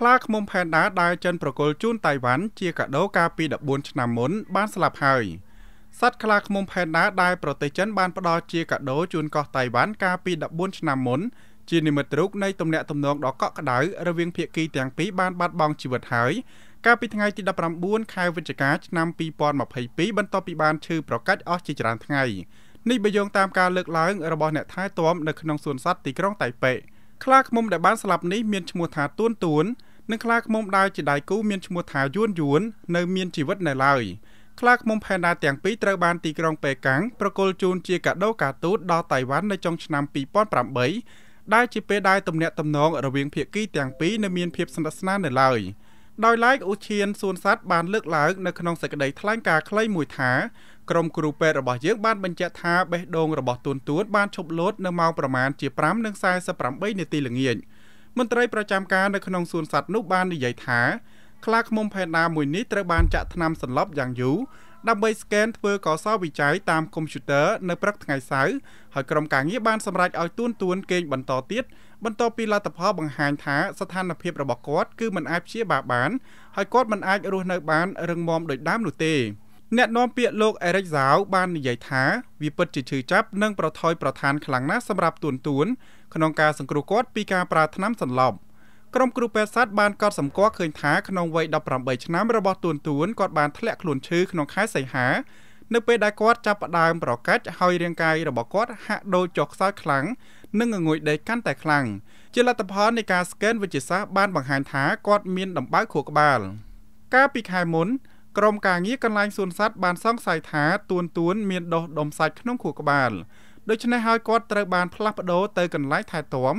ខ្លាឃុំផែនដាដែលចិនប្រគល់ជូនតៃវ៉ាន់ជាកាដូកាលពី14ឆ្នាំមុនបានស្លាប់ហើយសត្វខ្លាឃុំផែនដាដែលប្រទេសចិនបានផ្ដល់ជាកាដូជូនកោះតៃវ៉ាន់កាលពី14ឆ្នាំមុនជានិមិត្តរូបនៃទំនាក់ទំនងដ៏កក់ក្ដៅរវាងភាគីទាំងពីរបានបាត់បង់ជីវិតហើយកាលពីថ្ងៃទី19ខែវិច្ឆិកាឆ្នាំ2022បន្ទាប់ពីបានឈឺប្រកាច់អស់ជាច្រើនថ្ងៃនេះបើយោងតាមការលើកឡើងរបស់អ្នកថែទាំនៅក្នុងសួនសត្វទីក្រុងតៃប៉េខ្លាឃុំដែលបានស្លាប់នេះមានឈ្មោះថាទួនទួននិងខ្លាឃ្មុំដាវជាដៃគូមានឈ្មោះថាយួនយួននៅមានជីវិតនៅឡើយខ្លាឃ្មុំផែនដាទាំងពីរត្រូវបានទីក្រុងប៉េកាំងប្រគល់ជូនជាកាដូការទូតដល់តៃវ៉ាន់នៅចុងឆ្នាំ2008ដែលជាពេលដែលទំនាក់ទំនងរវាងភាគីទាំងពីរនៅមានភាពស្និទ្ធស្នាលនៅឡើយដោយឡែកឧឈានសួនសត្វបានលើកឡើងនៅក្នុងសេចក្តីថ្លែងការណ៍ខ្លីមួយថាក្រុមគ្រូពេទ្យរបស់យើងបានបញ្ជាក់ថាបេះដូងរបស់ទួនទួតបានឈប់លោតនៅម៉ោងប្រមាណជា5:48នាទីល្ងាច។មន្ត្រីប្រចាំការនៅក្នុងសួនសត្វនោះបាននិយាយថាខ្លាឃ្មុំផែនដាមួយនេះត្រូវបានចាក់ថ្នាំសន្លប់យ៉ាងយូរដើម្បីស្កេនធ្វើកសោវិច័យតាមកុំព្យូទ័រនៅព្រឹកថ្ងៃសៅរ៍ហើយក្រុមការងារបានសម្រេចឲ្យទួនទួនកេងបន្តទៀតបន្ទាប់ពីលទ្ធផលបង្ហាញថាស្ថានភាពរបស់គាត់គឺមិនអាចព្យាបាលបានហើយគាត់មិនអាចរស់នៅបានរឹងមាំដោយដើមនោះទេ។អ្នកនាំពាក្យលោកអេរិកហ្សាវបាននិយាយថាវាពិតជាឈឺចាប់និងប្រថុយប្រឋានខ្លាំងណាស់សម្រាប់ទួនទួនក្នុងការសង្គ្រោះគាត់ពីការប្រើថ្នាំសន្លប់ក្រុមគ្រូពេទ្យសត្វបានកត់សម្គាល់ឃើញថាក្នុងវ័យ18ឆ្នាំរបស់ទួនទួនគាត់បានធ្លាក់ខ្លួនឈឺក្នុងខែសីហានៅពេលដែលគាត់ចាប់ផ្ដើមប្រកាច់ហើយរាងកាយរបស់គាត់ហាក់ដូចចុះខ្សោយខ្លាំងនិងងងុយដេកកាន់តែខ្លាំងជាលទ្ធផលនៃការស្កេនវិទ្យាសាស្ត្របានបង្ហាញថាគាត់មាន ដំបៅខួរក្បាលកាលពីខែមុនក្រមការងារកន្លែងសួនសត្វបានសង្ស័យថាទួនទួនមានដុសដុំសាច់ក្នុងខួរក្បាលដូច្នេះហើយគាត់ត្រូវបានផ្លាស់ប្ដូរទៅកន្លែងថែទាំ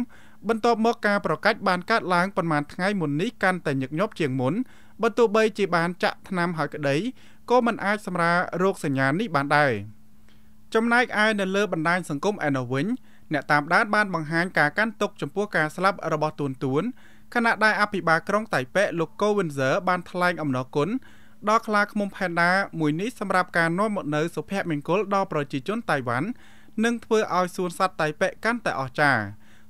បន្ទាប់មកការប្រកាច់បានកើតឡើងប្រមាណថ្ងៃមុននេះកាន់តែញឹកញាប់ជាងមុនបើទោះបីជាបានចាក់ថ្នាំហើយក្តីក៏មិនអាចសម្រាលរោគសញ្ញានេះបានដែរចំណែកឯនៅលើបណ្ដាញសង្គមឯនោះវិញអ្នកតាមដានបានបង្ហាញការកាន់ទុកចំពោះការស្លាប់របស់ទួនទួនខណៈដែលអភិបាលក្រុងតៃប៉េលោកកូវិនសឺបានថ្លែងអំណរគុណដល់ខ្លាឃ្មុំផែនដាមួយនេះសម្រាប់ការនាំមកនូវសុភមង្គលដល់ប្រជាជនតៃវ៉ាន់និងធ្វើឲ្យសួនសត្វតៃប៉េកាន់តែអស្ចារ្យ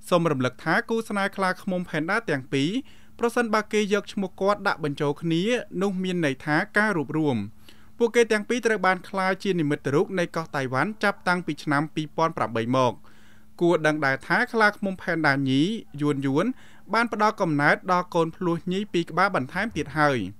សូមរំលឹកថាគូស្នេហ៍ខ្លាឃ្មុំផែនដាទាំងពីរប្រសិនបើគេយកឈ្មោះគាត់ដាក់បញ្ចូលគ្នានោះមានន័យថាការរួបរวมពួកគេទាំងពីរត្រូវបានក្លាយជានិមិត្តរូបនៃកោះតៃវ៉ាន់ចាប់តាំងពីឆ្នាំ2008មកគួរដឹងដែរថាខ្លាឃ្មុំផែនដាញីយួនយួនបានផ្ដល់កំណើតដល់កូនភ្លោះញីពីរក្បាលបន្ថែមទៀតហើយ។